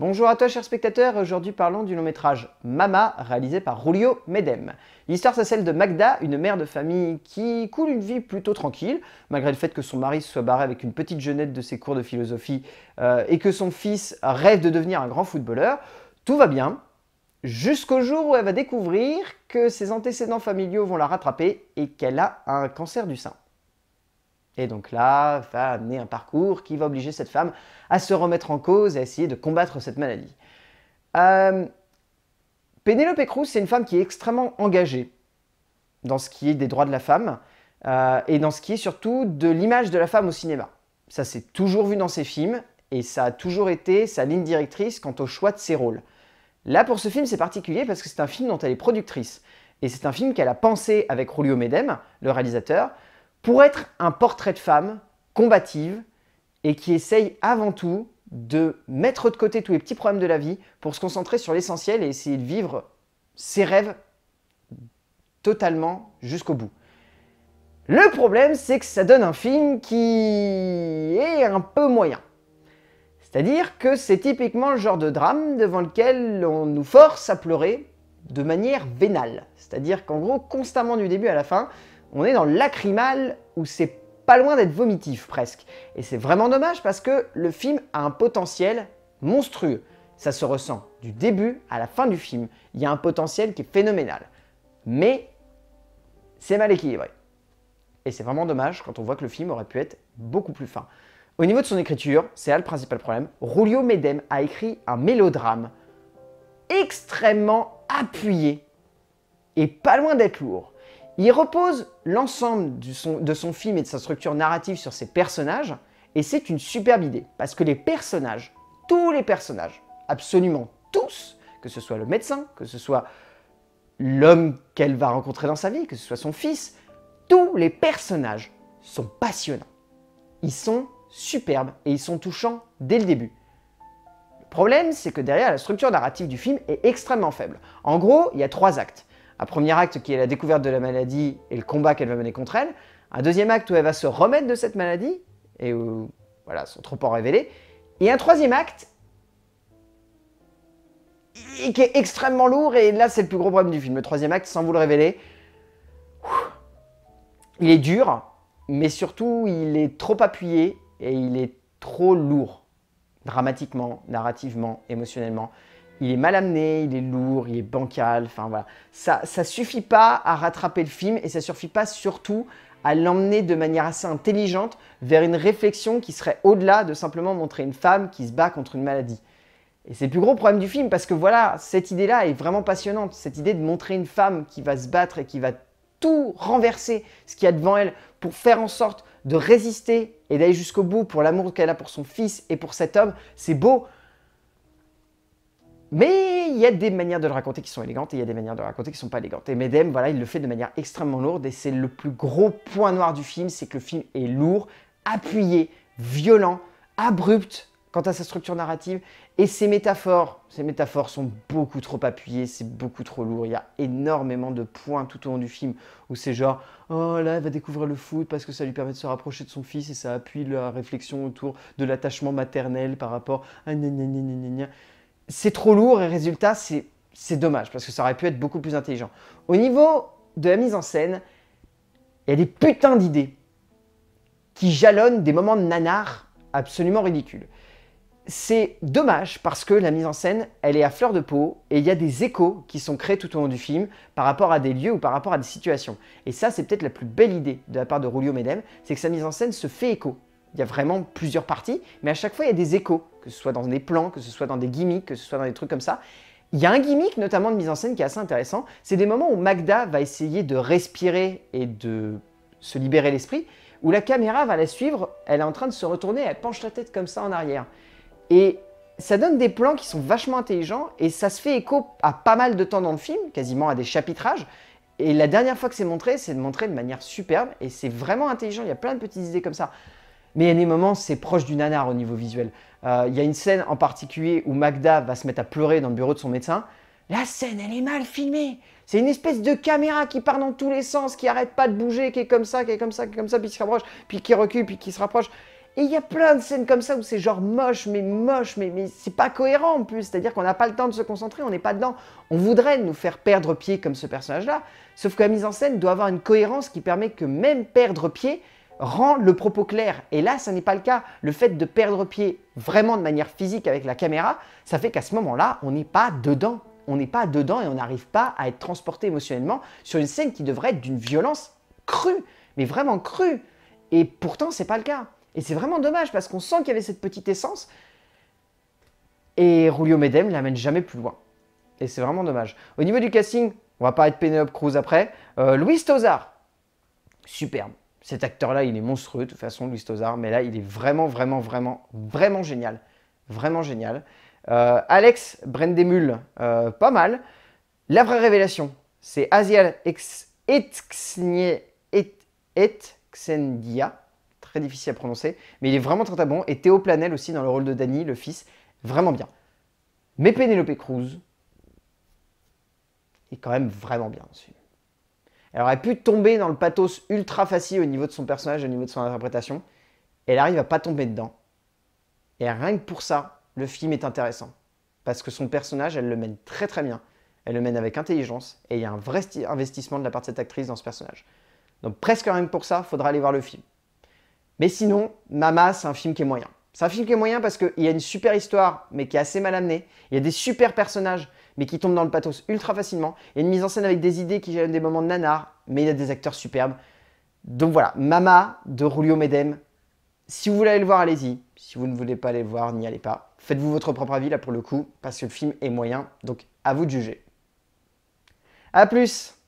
Bonjour à toi chers spectateurs, aujourd'hui parlons du long métrage Mama réalisé par Julio Medem. L'histoire c'est celle de Magda, une mère de famille qui coule une vie plutôt tranquille, malgré le fait que son mari se soit barré avec une petite jeunette de ses cours de philosophie euh, et que son fils rêve de devenir un grand footballeur. Tout va bien, jusqu'au jour où elle va découvrir que ses antécédents familiaux vont la rattraper et qu'elle a un cancer du sein. Et donc là, va amener un parcours qui va obliger cette femme à se remettre en cause et à essayer de combattre cette maladie. Euh, Pénélope Cruz, c'est une femme qui est extrêmement engagée dans ce qui est des droits de la femme euh, et dans ce qui est surtout de l'image de la femme au cinéma. Ça s'est toujours vu dans ses films et ça a toujours été sa ligne directrice quant au choix de ses rôles. Là, pour ce film, c'est particulier parce que c'est un film dont elle est productrice. Et c'est un film qu'elle a pensé avec Julio Medem, le réalisateur, pour être un portrait de femme combative et qui essaye avant tout de mettre de côté tous les petits problèmes de la vie pour se concentrer sur l'essentiel et essayer de vivre ses rêves totalement jusqu'au bout. Le problème, c'est que ça donne un film qui est un peu moyen. C'est-à-dire que c'est typiquement le genre de drame devant lequel on nous force à pleurer de manière vénale. C'est-à-dire qu'en gros, constamment du début à la fin, on est dans le lacrymal où c'est pas loin d'être vomitif presque. Et c'est vraiment dommage parce que le film a un potentiel monstrueux. Ça se ressent du début à la fin du film. Il y a un potentiel qui est phénoménal. Mais c'est mal équilibré. Et c'est vraiment dommage quand on voit que le film aurait pu être beaucoup plus fin. Au niveau de son écriture, c'est là le principal problème. Rulio Medem a écrit un mélodrame extrêmement appuyé et pas loin d'être lourd. Il repose l'ensemble de son film et de sa structure narrative sur ses personnages, et c'est une superbe idée, parce que les personnages, tous les personnages, absolument tous, que ce soit le médecin, que ce soit l'homme qu'elle va rencontrer dans sa vie, que ce soit son fils, tous les personnages sont passionnants. Ils sont superbes et ils sont touchants dès le début. Le problème, c'est que derrière, la structure narrative du film est extrêmement faible. En gros, il y a trois actes un premier acte qui est la découverte de la maladie et le combat qu'elle va mener contre elle, un deuxième acte où elle va se remettre de cette maladie et où voilà, son trop en révélé, et un troisième acte qui est extrêmement lourd et là c'est le plus gros problème du film. Le troisième acte, sans vous le révéler, il est dur, mais surtout il est trop appuyé et il est trop lourd, dramatiquement, narrativement, émotionnellement il est mal amené, il est lourd, il est bancal, enfin voilà. Ça, ça suffit pas à rattraper le film et ça suffit pas surtout à l'emmener de manière assez intelligente vers une réflexion qui serait au-delà de simplement montrer une femme qui se bat contre une maladie. Et c'est le plus gros problème du film parce que voilà, cette idée-là est vraiment passionnante, cette idée de montrer une femme qui va se battre et qui va tout renverser ce qu'il y a devant elle pour faire en sorte de résister et d'aller jusqu'au bout pour l'amour qu'elle a pour son fils et pour cet homme, c'est beau, mais il y a des manières de le raconter qui sont élégantes et il y a des manières de le raconter qui ne sont pas élégantes. Et Medem, voilà, il le fait de manière extrêmement lourde et c'est le plus gros point noir du film, c'est que le film est lourd, appuyé, violent, abrupt quant à sa structure narrative et ses métaphores. ces métaphores sont beaucoup trop appuyées, c'est beaucoup trop lourd. Il y a énormément de points tout au long du film où c'est genre oh là elle va découvrir le foot parce que ça lui permet de se rapprocher de son fils et ça appuie la réflexion autour de l'attachement maternel par rapport à c'est trop lourd et résultat, c'est dommage parce que ça aurait pu être beaucoup plus intelligent. Au niveau de la mise en scène, il y a des putains d'idées qui jalonnent des moments de nanar absolument ridicules. C'est dommage parce que la mise en scène, elle est à fleur de peau et il y a des échos qui sont créés tout au long du film par rapport à des lieux ou par rapport à des situations. Et ça, c'est peut-être la plus belle idée de la part de Rulio Medem, c'est que sa mise en scène se fait écho il y a vraiment plusieurs parties, mais à chaque fois, il y a des échos, que ce soit dans des plans, que ce soit dans des gimmicks, que ce soit dans des trucs comme ça. Il y a un gimmick, notamment de mise en scène, qui est assez intéressant. C'est des moments où Magda va essayer de respirer et de se libérer l'esprit, où la caméra va la suivre, elle est en train de se retourner, elle penche la tête comme ça en arrière. Et ça donne des plans qui sont vachement intelligents, et ça se fait écho à pas mal de temps dans le film, quasiment à des chapitrages. Et la dernière fois que c'est montré, c'est montré de manière superbe, et c'est vraiment intelligent, il y a plein de petites idées comme ça mais il y a des moments, c'est proche du nanar au niveau visuel. Euh, il y a une scène en particulier où Magda va se mettre à pleurer dans le bureau de son médecin. La scène, elle est mal filmée. C'est une espèce de caméra qui part dans tous les sens, qui arrête pas de bouger, qui est comme ça, qui est comme ça, qui est comme ça, puis qui se rapproche, puis qui recule, puis qui se rapproche. Et il y a plein de scènes comme ça où c'est genre moche, mais moche, mais, mais c'est pas cohérent en plus. C'est-à-dire qu'on n'a pas le temps de se concentrer, on n'est pas dedans. On voudrait nous faire perdre pied comme ce personnage-là. Sauf que la mise en scène doit avoir une cohérence qui permet que même perdre pied, rend le propos clair. Et là, ça n'est pas le cas. Le fait de perdre pied vraiment de manière physique avec la caméra, ça fait qu'à ce moment-là, on n'est pas dedans. On n'est pas dedans et on n'arrive pas à être transporté émotionnellement sur une scène qui devrait être d'une violence crue, mais vraiment crue. Et pourtant, ce n'est pas le cas. Et c'est vraiment dommage parce qu'on sent qu'il y avait cette petite essence. Et Julio Medem ne l'amène jamais plus loin. Et c'est vraiment dommage. Au niveau du casting, on va pas être Penelope Cruz après. Euh, Louis Tozar, superbe. Cet acteur-là, il est monstrueux, de toute façon, Louis Tozard, mais là, il est vraiment, vraiment, vraiment, vraiment génial. Vraiment génial. Euh, Alex Brendemul, euh, pas mal. La vraie révélation, c'est Asial Etxendia, et, très difficile à prononcer, mais il est vraiment très, très bon. Et Théo Planel aussi dans le rôle de Danny, le fils, vraiment bien. Mais Penelope Cruz est quand même vraiment bien dans elle aurait pu tomber dans le pathos ultra facile au niveau de son personnage, au niveau de son interprétation. elle arrive à pas tomber dedans. Et rien que pour ça, le film est intéressant. Parce que son personnage, elle le mène très très bien. Elle le mène avec intelligence. Et il y a un vrai investissement de la part de cette actrice dans ce personnage. Donc presque rien que pour ça, faudra aller voir le film. Mais sinon, Mama, c'est un film qui est moyen. C'est un film qui est moyen parce qu'il y a une super histoire, mais qui est assez mal amenée. Il y a des super personnages, mais qui tombent dans le pathos ultra facilement. Il y a une mise en scène avec des idées qui gênent des moments de nanar, mais il y a des acteurs superbes. Donc voilà, Mama de Julio Medem. Si vous voulez aller le voir, allez-y. Si vous ne voulez pas aller le voir, n'y allez pas. Faites-vous votre propre avis là pour le coup, parce que le film est moyen, donc à vous de juger. A plus